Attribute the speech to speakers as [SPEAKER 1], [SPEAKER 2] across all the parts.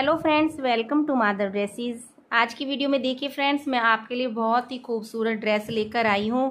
[SPEAKER 1] hello friends welcome to mother dresses आज की video में देखिए फ्रेंड्स मैं आपके लिए बहुत ही खूबसूरत ड्रेस लेकर आई हूँ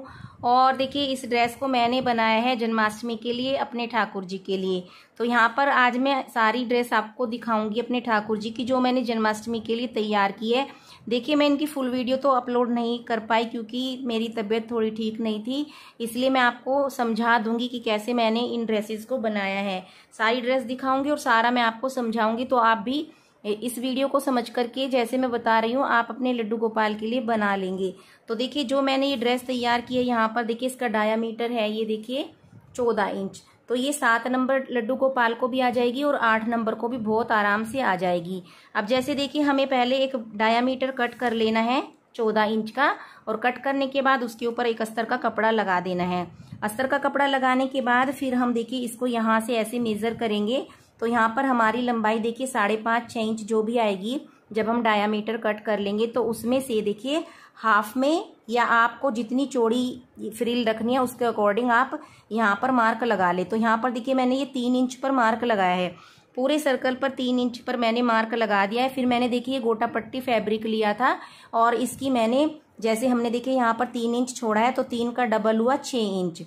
[SPEAKER 1] और देखिए इस ड्रेस को मैंने बनाया है जन्माष्टमी के लिए अपने ठाकुर जी के लिए तो यहाँ पर आज मैं सारी ड्रेस आपको दिखाऊंगी अपने ठाकुर जी की जो मैंने जन्माष्टमी के लिए तैयार की है देखिए मैं इनकी फुल वीडियो तो अपलोड नहीं कर पाई क्योंकि मेरी तबीयत थोड़ी ठीक नहीं थी इसलिए मैं आपको समझा दूंगी कि कैसे मैंने इन ड्रेसेस को बनाया है सारी ड्रेस दिखाऊंगी और सारा मैं आपको समझाऊंगी तो आप भी इस वीडियो को समझ करके जैसे मैं बता रही हूँ आप अपने लड्डू गोपाल के लिए बना लेंगे तो देखिए जो मैंने ये ड्रेस तैयार की है यहाँ पर देखिए इसका डायामीटर है ये देखिए चौदह इंच तो ये सात नंबर लड्डू गोपाल को भी आ जाएगी और आठ नंबर को भी बहुत आराम से आ जाएगी अब जैसे देखिए हमें पहले एक डायामीटर कट कर लेना है चौदह इंच का और कट करने के बाद उसके ऊपर एक अस्तर का कपड़ा लगा देना है अस्तर का कपड़ा लगाने के बाद फिर हम देखिए इसको यहाँ से ऐसे मेज़र करेंगे तो यहाँ पर हमारी लंबाई देखिए साढ़े पाँच छः इंच जो भी आएगी जब हम डायामीटर कट कर लेंगे तो उसमें से देखिए हाफ में या आपको जितनी चौड़ी फ्रिल रखनी है उसके अकॉर्डिंग आप यहाँ पर मार्क लगा ले तो यहाँ पर देखिए मैंने ये तीन इंच पर मार्क लगाया है पूरे सर्कल पर तीन इंच पर मैंने मार्क लगा दिया है फिर मैंने देखिए गोटा पट्टी फैब्रिक लिया था और इसकी मैंने जैसे हमने देखिए यहाँ पर तीन इंच छोड़ा है तो तीन का डबल हुआ छः इंच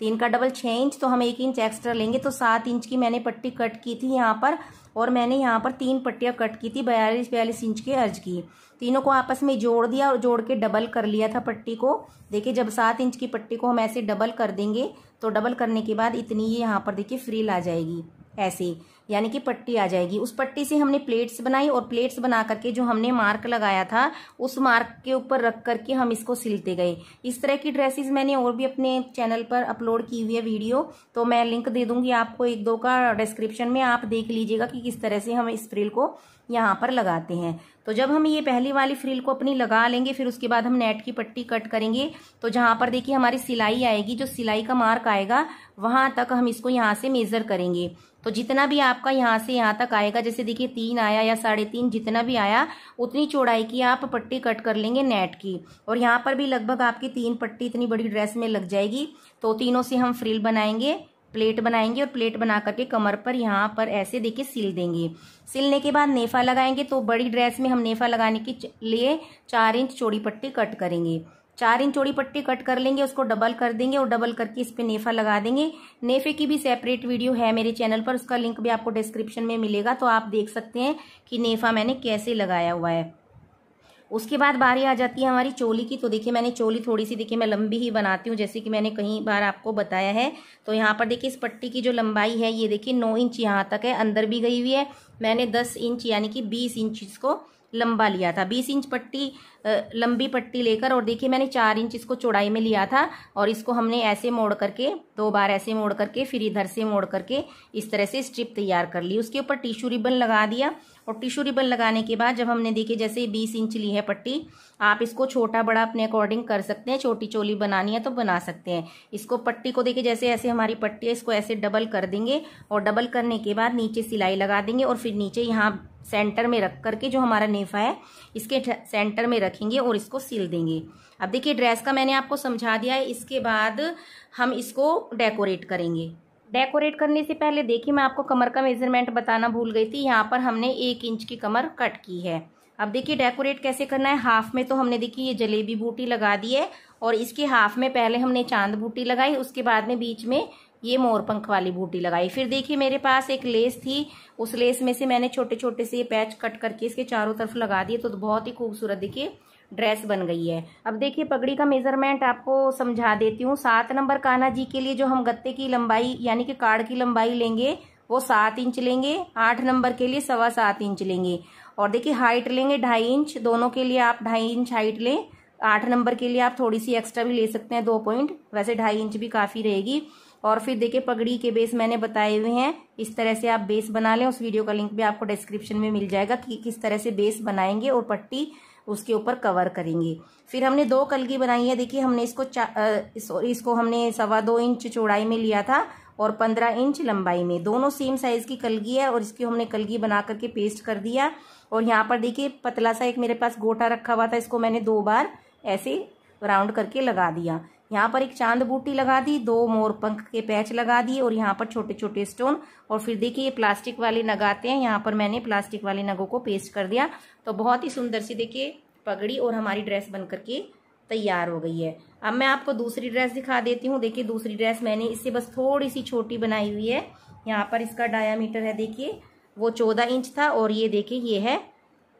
[SPEAKER 1] तीन का डबल छः इंच तो हम एक इंच एक्स्ट्रा लेंगे तो सात इंच की मैंने पट्टी कट की थी यहाँ पर और मैंने यहाँ पर तीन पट्टियाँ कट की थी बयालीस बयालीस इंच के अर्ज की तीनों को आपस में जोड़ दिया और जोड़ के डबल कर लिया था पट्टी को देखिए जब सात इंच की पट्टी को हम ऐसे डबल कर देंगे तो डबल करने के बाद इतनी ही यहाँ पर देखिए फ्रील आ जाएगी ऐसे यानी कि पट्टी आ जाएगी उस पट्टी से हमने प्लेट्स बनाई और प्लेट्स बना करके जो हमने मार्क लगाया था उस मार्क के ऊपर रख करके हम इसको सिलते गए इस तरह की ड्रेसेस मैंने और भी अपने चैनल पर अपलोड की हुई है वीडियो तो मैं लिंक दे दूंगी आपको एक दो का डिस्क्रिप्शन में आप देख लीजिएगा कि किस तरह से हम इस फ्रिल को यहाँ पर लगाते हैं तो जब हम ये पहली वाली फ्रिल को अपनी लगा लेंगे फिर उसके बाद हम नेट की पट्टी कट करेंगे तो जहाँ पर देखिए हमारी सिलाई आएगी जो सिलाई का मार्क आएगा वहाँ तक हम इसको यहाँ से मेज़र करेंगे तो जितना भी आपका यहाँ से यहाँ तक आएगा जैसे देखिए तीन आया या साढ़े तीन जितना भी आया उतनी चौड़ाई की आप पट्टी कट कर लेंगे नेट की और यहाँ पर भी लगभग आपकी तीन पट्टी इतनी बड़ी ड्रेस में लग जाएगी तो तीनों से हम फ्रिल बनाएंगे प्लेट बनाएंगे और प्लेट बना करके कमर पर यहाँ पर ऐसे देखिए सिल देंगे सिलने के बाद नेफा लगाएंगे तो बड़ी ड्रेस में हम नेफा लगाने के लिए चार इंच चौड़ी पट्टी कट करेंगे चार इंच चौड़ी पट्टी कट कर लेंगे उसको डबल कर देंगे और डबल करके इस पर नेफा लगा देंगे नेफे की भी सेपरेट वीडियो है मेरे चैनल पर उसका लिंक भी आपको डिस्क्रिप्शन में मिलेगा तो आप देख सकते हैं कि नेफा मैंने कैसे लगाया हुआ है उसके बाद बारी आ जाती है हमारी चोली की तो देखिए मैंने चोली थोड़ी सी देखिए मैं लंबी ही बनाती हूँ जैसे कि मैंने कहीं बार आपको बताया है तो यहाँ पर देखिए इस पट्टी की जो लंबाई है ये देखिए नौ इंच यहाँ तक है अंदर भी गई हुई है मैंने दस इंच यानी कि बीस इंच इसको लंबा लिया था बीस इंच पट्टी लंबी पट्टी लेकर और देखिए मैंने चार इंच इसको चौड़ाई में लिया था और इसको हमने ऐसे मोड़ करके दो बार ऐसे मोड़ करके फिर इधर से मोड़ करके इस तरह से स्ट्रिप तैयार कर ली उसके ऊपर टिश्यू रिबन लगा दिया और टिश्यू रिबन लगाने के बाद जब हमने देखिए जैसे बीस इंच ली है पट्टी आप इसको छोटा बड़ा अपने अकॉर्डिंग कर सकते हैं छोटी चोली बनानी है तो बना सकते हैं इसको पट्टी को देखिए जैसे ऐसे हमारी पट्टी है इसको ऐसे डबल कर देंगे और डबल करने के बाद नीचे सिलाई लगा देंगे और फिर नीचे यहाँ सेंटर में रख करके जो हमारा नेफा है इसके सेंटर में रख रखेंगे और इसको सिल देंगे अब देखिए ड्रेस का मैंने आपको समझा दिया है इसके बाद हम इसको डेकोरेट करेंगे डेकोरेट करने से पहले देखिए मैं आपको कमर का मेजरमेंट बताना भूल गई थी यहाँ पर हमने एक इंच की कमर कट की है अब देखिए डेकोरेट कैसे करना है हाफ में तो हमने देखिए ये जलेबी बूटी लगा दी है और इसके हाफ में पहले हमने चांद बूटी लगाई उसके बाद में बीच में ये मोरपंख वाली बूटी लगाई फिर देखिए मेरे पास एक लेस थी उस लेस में से मैंने छोटे छोटे से ये पैच कट करके इसके चारों तरफ लगा दिए तो, बहुत ही खूबसूरत देखिए ड्रेस बन गई है अब देखिए पगड़ी का मेजरमेंट आपको समझा देती हूँ सात नंबर कान्हा जी के लिए जो हम गत्ते की लंबाई यानी कि कार्ड की लंबाई लेंगे वो सात इंच लेंगे आठ नंबर के लिए सवा सात इंच लेंगे और देखिए हाइट लेंगे ढाई इंच दोनों के लिए आप ढाई इंच हाइट लें आठ नंबर के लिए आप थोड़ी सी एक्स्ट्रा भी ले सकते हैं दो पॉइंट वैसे ढाई इंच भी काफ़ी रहेगी और फिर देखिए पगड़ी के बेस मैंने बताए हुए हैं इस तरह से आप बेस बना लें उस वीडियो का लिंक भी आपको डिस्क्रिप्शन में मिल जाएगा कि किस तरह से बेस बनाएंगे और पट्टी उसके ऊपर कवर करेंगे फिर हमने दो कलगी बनाई है देखिए हमने इसको सॉरी इसको हमने सवा दो इंच चौड़ाई में लिया था और पंद्रह इंच लंबाई में दोनों सेम साइज की कलगी है और इसकी हमने कलगी बना करके पेस्ट कर दिया और यहाँ पर देखिए पतला सा एक मेरे पास गोटा रखा हुआ था इसको मैंने दो बार ऐसे राउंड करके लगा दिया यहाँ पर एक चांद बूटी लगा दी दो मोर पंख के पैच लगा दिए और यहाँ पर छोटे छोटे स्टोन और फिर देखिए ये प्लास्टिक वाले नग आते हैं यहाँ पर मैंने प्लास्टिक वाले नगों को पेस्ट कर दिया तो बहुत ही सुंदर सी देखिए पगड़ी और हमारी ड्रेस बन करके तैयार हो गई है अब मैं आपको दूसरी ड्रेस दिखा देती हूँ देखिए दूसरी ड्रेस मैंने इससे बस थोड़ी सी छोटी बनाई हुई है यहाँ पर इसका डाया है देखिए वो चौदह इंच था और ये देखिए ये है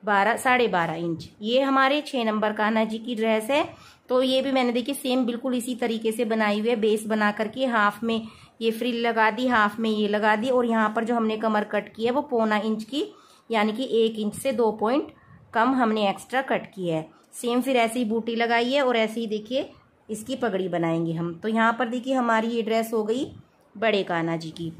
[SPEAKER 1] बारह साढ़े बारह इंच ये हमारे छः नंबर कान्हा जी की ड्रेस है तो ये भी मैंने देखिए सेम बिल्कुल इसी तरीके से बनाई हुई है बेस बना करके हाफ में ये फ्रिल लगा दी हाफ में ये लगा दी और यहाँ पर जो हमने कमर कट की है वो पौना इंच की यानी कि एक इंच से दो पॉइंट कम हमने एक्स्ट्रा कट की है सेम फिर ऐसी बूटी लगाई है और ऐसे ही देखिए इसकी पगड़ी बनाएंगे हम तो यहाँ पर देखिए हमारी ये ड्रेस हो गई बड़े कान्हा जी की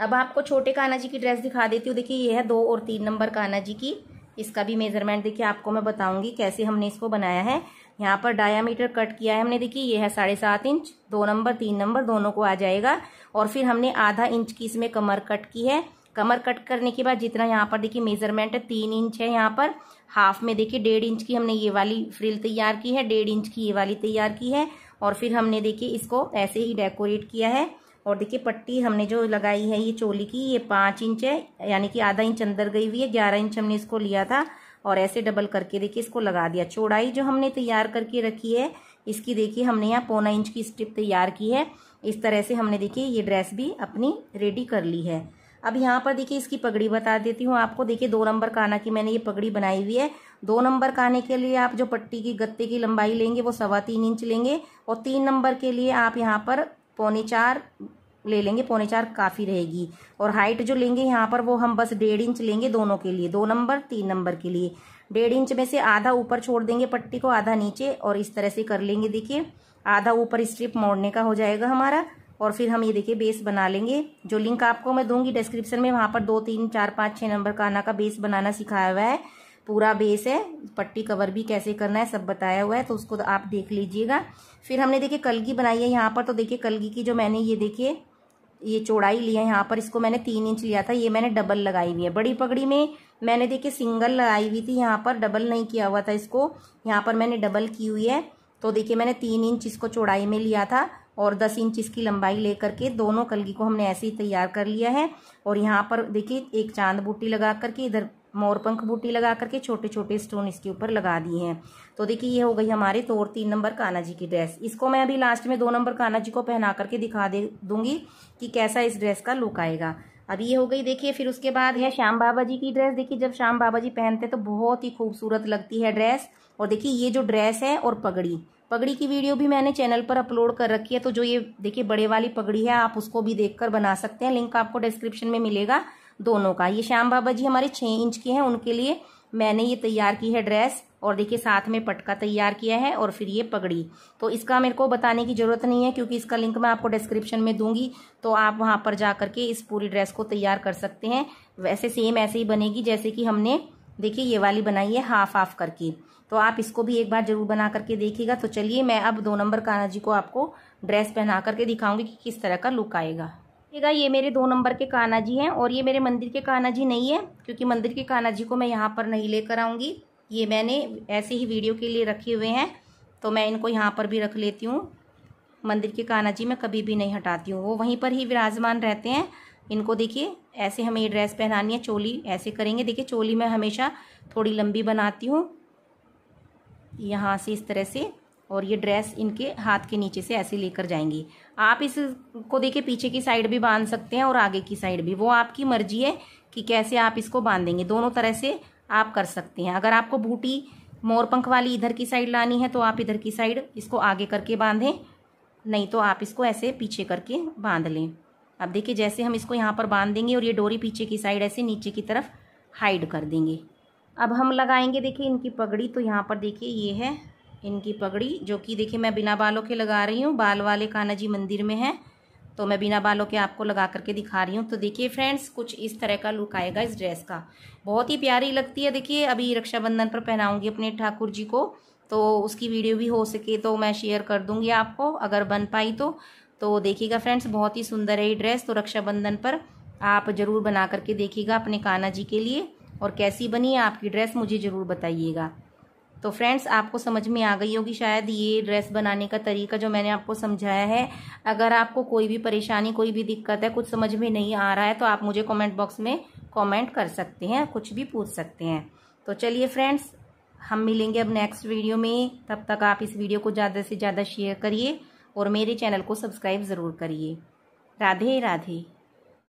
[SPEAKER 1] अब आपको छोटे कान्हा जी की ड्रेस दिखा देती हूँ देखिए ये है दो और तीन नंबर कान्हा जी की इसका भी मेजरमेंट देखिए आपको मैं बताऊंगी कैसे हमने इसको बनाया है यहाँ पर डायामीटर कट किया है हमने देखिए ये है साढ़े सात इंच दो नंबर तीन नंबर दोनों को आ जाएगा और फिर हमने आधा इंच की इसमें कमर कट की है कमर कट करने के बाद जितना यहाँ पर देखिए मेजरमेंट है तीन इंच है यहाँ पर हाफ में देखिए डेढ़ इंच की हमने ये वाली फ्रिल तैयार की है डेढ़ इंच की ये वाली तैयार की है और फिर हमने देखिए इसको ऐसे ही डेकोरेट किया है और देखिए पट्टी हमने जो लगाई है ये चोली की ये पाँच इंच है यानी कि आधा इंच अंदर गई हुई है ग्यारह इंच हमने इसको लिया था और ऐसे डबल करके देखिए इसको लगा दिया चौड़ाई जो हमने तैयार करके रखी है इसकी देखिए हमने यहाँ पौना इंच की स्ट्रिप तैयार की है इस तरह से हमने देखिए ये ड्रेस भी अपनी रेडी कर ली है अब यहाँ पर देखिए इसकी पगड़ी बता देती हूँ आपको देखिए दो नंबर काना की मैंने ये पगड़ी बनाई हुई है दो नंबर काने के लिए आप जो पट्टी की गत्ते की लंबाई लेंगे वो सवा तीन इंच लेंगे और तीन नंबर के लिए आप यहाँ पर पौने चार ले लेंगे पौने चार काफ़ी रहेगी और हाइट जो लेंगे यहाँ पर वो हम बस डेढ़ इंच लेंगे दोनों के लिए दो नंबर तीन नंबर के लिए डेढ़ इंच में से आधा ऊपर छोड़ देंगे पट्टी को आधा नीचे और इस तरह से कर लेंगे देखिए आधा ऊपर स्ट्रिप मोड़ने का हो जाएगा हमारा और फिर हम ये देखिए बेस बना लेंगे जो लिंक आपको मैं दूंगी डिस्क्रिप्शन में वहाँ पर दो तीन चार पाँच छः नंबर का आना का बेस बनाना सिखाया हुआ है पूरा बेस है पट्टी कवर भी कैसे करना है सब बताया हुआ है तो उसको आप देख लीजिएगा फिर हमने देखिए कलगी बनाई है यहाँ पर तो देखिए कलगी की जो मैंने ये देखिए ये चौड़ाई लिया है यहाँ पर इसको मैंने तीन इंच लिया था ये मैंने डबल लगाई हुई है बड़ी पगड़ी में मैंने देखिए सिंगल लगाई हुई थी यहाँ पर डबल नहीं किया हुआ था इसको यहाँ पर मैंने डबल की हुई है तो देखिए मैंने तीन इंच इसको चौड़ाई में लिया था और दस इंच इसकी लंबाई लेकर के दोनों कलगी को हमने ऐसे ही तैयार कर लिया है और यहाँ पर देखिए एक चांद बूटी लगा करके इधर मोरपंख बूटी लगा करके छोटे छोटे स्टोन इसके ऊपर लगा दिए हैं तो देखिए ये हो गई हमारे तो और तीन नंबर काना जी की ड्रेस इसको मैं अभी लास्ट में दो नंबर काना जी को पहना करके दिखा दे दूंगी कि कैसा इस ड्रेस का लुक आएगा अब ये हो गई देखिए फिर उसके बाद है श्याम बाबा जी की ड्रेस देखिए जब श्याम बाबा जी पहनते हैं तो बहुत ही खूबसूरत लगती है ड्रेस और देखिए ये जो ड्रेस है और पगड़ी पगड़ी की वीडियो भी मैंने चैनल पर अपलोड कर रखी है तो जो ये देखिए बड़े वाली पगड़ी है आप उसको भी देखकर बना सकते हैं लिंक आपको डिस्क्रिप्शन में मिलेगा दोनों का ये श्याम बाबा जी हमारे छः इंच के हैं उनके लिए मैंने ये तैयार की है ड्रेस और देखिए साथ में पटका तैयार किया है और फिर ये पगड़ी तो इसका मेरे को बताने की ज़रूरत नहीं है क्योंकि इसका लिंक मैं आपको डिस्क्रिप्शन में दूंगी तो आप वहाँ पर जा करके इस पूरी ड्रेस को तैयार कर सकते हैं वैसे सेम ऐसे ही बनेगी जैसे कि हमने देखिए ये वाली बनाई है हाफ हाफ करके तो आप इसको भी एक बार जरूर बना करके देखिएगा तो चलिए मैं अब दो नंबर कान्हा जी को आपको ड्रेस पहना करके दिखाऊंगी कि किस तरह का लुक आएगा देखिएगा ये मेरे दो नंबर के कान्हा जी हैं और ये मेरे मंदिर के कान्हा जी नहीं है क्योंकि मंदिर के कान्हा जी को मैं यहाँ पर नहीं लेकर आऊँगी ये मैंने ऐसे ही वीडियो के लिए रखे हुए हैं तो मैं इनको यहाँ पर भी रख लेती हूँ मंदिर के कान्हा जी मैं कभी भी नहीं हटाती हूँ वो वहीं पर ही विराजमान रहते हैं इनको देखिए ऐसे हमें ड्रेस पहनानी है चोली ऐसे करेंगे देखिए चोली मैं हमेशा थोड़ी लंबी बनाती हूँ यहाँ से इस तरह से और ये ड्रेस इनके हाथ के नीचे से ऐसे लेकर जाएंगी आप इसको देखिए पीछे की साइड भी बांध सकते हैं और आगे की साइड भी वो आपकी मर्जी है कि कैसे आप इसको बांधेंगे दोनों तरह से आप कर सकते हैं अगर आपको बूटी मोरपंख वाली इधर की साइड लानी है तो आप इधर की साइड इसको आगे करके बांधें नहीं तो आप इसको ऐसे पीछे करके बांध लें अब देखिए जैसे हम इसको यहाँ पर बांध देंगे और ये डोरी पीछे की साइड ऐसे नीचे की तरफ हाइड कर देंगे अब हम लगाएंगे देखिए इनकी पगड़ी तो यहाँ पर देखिए ये है इनकी पगड़ी जो कि देखिए मैं बिना बालों के लगा रही हूँ बाल वाले कान्हा जी मंदिर में हैं तो मैं बिना बालों के आपको लगा करके दिखा रही हूँ तो देखिए फ्रेंड्स कुछ इस तरह का लुक आएगा इस ड्रेस का बहुत ही प्यारी लगती है देखिए अभी रक्षाबंधन पर पहनाऊँगी अपने ठाकुर जी को तो उसकी वीडियो भी हो सके तो मैं शेयर कर दूँगी आपको अगर बन पाई तो तो देखिएगा फ्रेंड्स बहुत ही सुंदर है ये ड्रेस तो रक्षाबंधन पर आप ज़रूर बना करके देखिएगा अपने कान्हा जी के लिए और कैसी बनी है आपकी ड्रेस मुझे ज़रूर बताइएगा तो फ्रेंड्स आपको समझ में आ गई होगी शायद ये ड्रेस बनाने का तरीका जो मैंने आपको समझाया है अगर आपको कोई भी परेशानी कोई भी दिक्कत है कुछ समझ में नहीं आ रहा है तो आप मुझे कमेंट बॉक्स में कमेंट कर सकते हैं कुछ भी पूछ सकते हैं तो चलिए फ्रेंड्स हम मिलेंगे अब नेक्स्ट वीडियो में तब तक आप इस वीडियो को ज़्यादा से ज़्यादा शेयर करिए और मेरे चैनल को सब्सक्राइब ज़रूर करिए राधे राधे